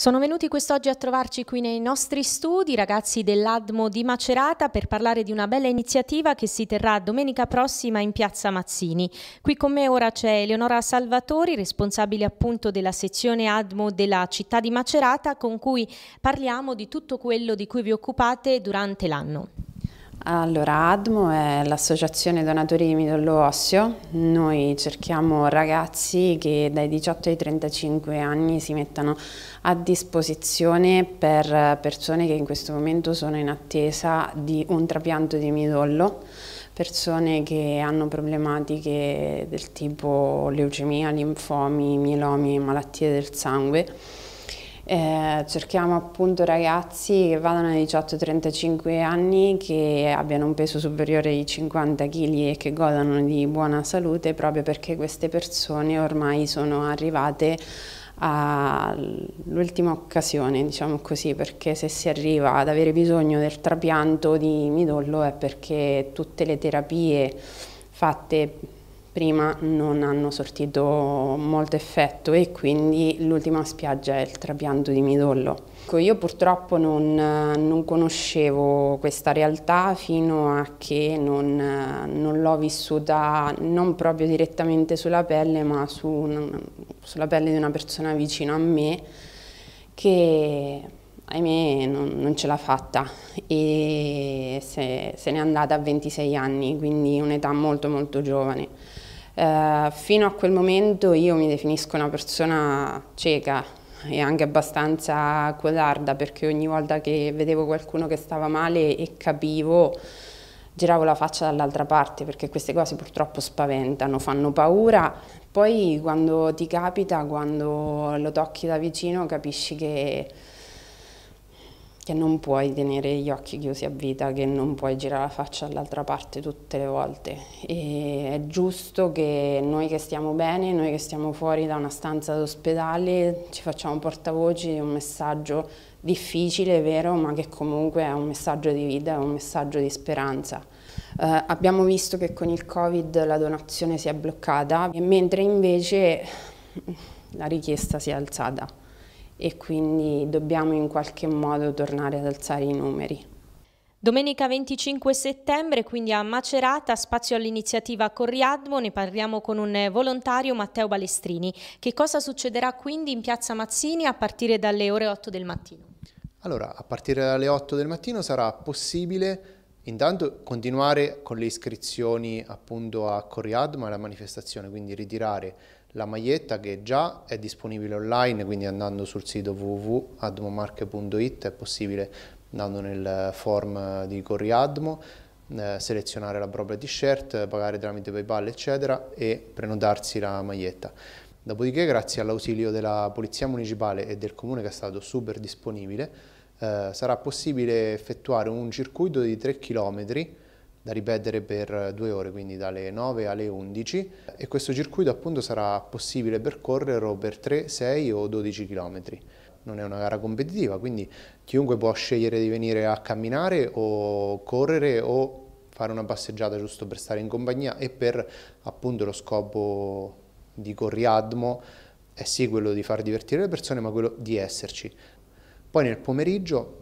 Sono venuti quest'oggi a trovarci qui nei nostri studi ragazzi dell'Admo di Macerata per parlare di una bella iniziativa che si terrà domenica prossima in Piazza Mazzini. Qui con me ora c'è Eleonora Salvatori, responsabile appunto della sezione Admo della città di Macerata, con cui parliamo di tutto quello di cui vi occupate durante l'anno. Allora, ADMO è l'associazione donatori di midollo osseo. Noi cerchiamo ragazzi che dai 18 ai 35 anni si mettano a disposizione per persone che in questo momento sono in attesa di un trapianto di midollo, persone che hanno problematiche del tipo leucemia, linfomi, mielomi, malattie del sangue eh, cerchiamo appunto ragazzi che vadano ai 18-35 anni, che abbiano un peso superiore ai 50 kg e che godano di buona salute proprio perché queste persone ormai sono arrivate all'ultima occasione, diciamo così, perché se si arriva ad avere bisogno del trapianto di midollo è perché tutte le terapie fatte prima non hanno sortito molto effetto e quindi l'ultima spiaggia è il trapianto di midollo. Ecco, io purtroppo non, non, conoscevo questa realtà fino a che non, non l'ho vissuta non proprio direttamente sulla pelle ma su una, sulla pelle di una persona vicino a me che ahimè non, non, ce l'ha fatta e se, se n'è andata a 26 anni, quindi un'età molto molto giovane. Eh, fino a quel momento io mi definisco una persona cieca e anche abbastanza codarda perché ogni volta che vedevo qualcuno che stava male e capivo giravo la faccia dall'altra parte perché queste cose purtroppo spaventano, fanno paura. Poi quando ti capita, quando lo tocchi da vicino capisci che che non puoi tenere gli occhi chiusi a vita, che non puoi girare la faccia all'altra parte tutte le volte. E è giusto che noi che stiamo bene, noi che stiamo fuori da una stanza d'ospedale, ci facciamo portavoci di un messaggio difficile, vero, ma che comunque è un messaggio di vita, è un messaggio di speranza. Eh, abbiamo visto che con il Covid la donazione si è bloccata, mentre invece la richiesta si è alzata e quindi dobbiamo in qualche modo tornare ad alzare i numeri. Domenica 25 settembre, quindi a Macerata, spazio all'iniziativa Corriadmo, ne parliamo con un volontario Matteo Balestrini. Che cosa succederà quindi in Piazza Mazzini a partire dalle ore 8 del mattino? Allora, a partire dalle 8 del mattino sarà possibile intanto continuare con le iscrizioni appunto a Corriadmo, alla manifestazione, quindi ritirare la maglietta che già è disponibile online, quindi andando sul sito www.admomarche.it è possibile, andando nel form di Corri Admo, eh, selezionare la propria t-shirt, pagare tramite PayPal eccetera e prenotarsi la maglietta. Dopodiché grazie all'ausilio della Polizia Municipale e del Comune che è stato super disponibile eh, sarà possibile effettuare un circuito di 3 km da ripetere per due ore, quindi dalle 9 alle 11 e questo circuito appunto sarà possibile percorrerlo per 3, 6 o 12 km. Non è una gara competitiva, quindi chiunque può scegliere di venire a camminare o correre o fare una passeggiata giusto per stare in compagnia e per appunto lo scopo di Corriadmo è sì quello di far divertire le persone ma quello di esserci. Poi nel pomeriggio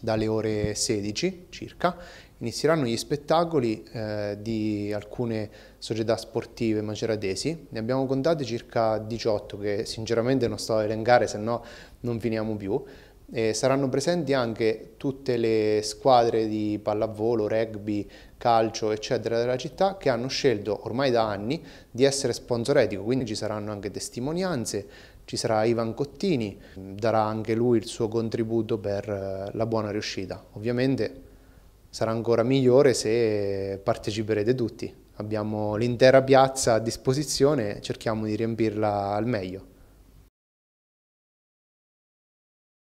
dalle ore 16 circa inizieranno gli spettacoli eh, di alcune società sportive maceratesi, ne abbiamo contate circa 18 che sinceramente non sto a elencare se no non finiamo più, e saranno presenti anche tutte le squadre di pallavolo, rugby, calcio eccetera della città che hanno scelto ormai da anni di essere sponsoretico, quindi ci saranno anche testimonianze, ci sarà Ivan Cottini, darà anche lui il suo contributo per eh, la buona riuscita. Ovviamente sarà ancora migliore se parteciperete tutti. Abbiamo l'intera piazza a disposizione, cerchiamo di riempirla al meglio.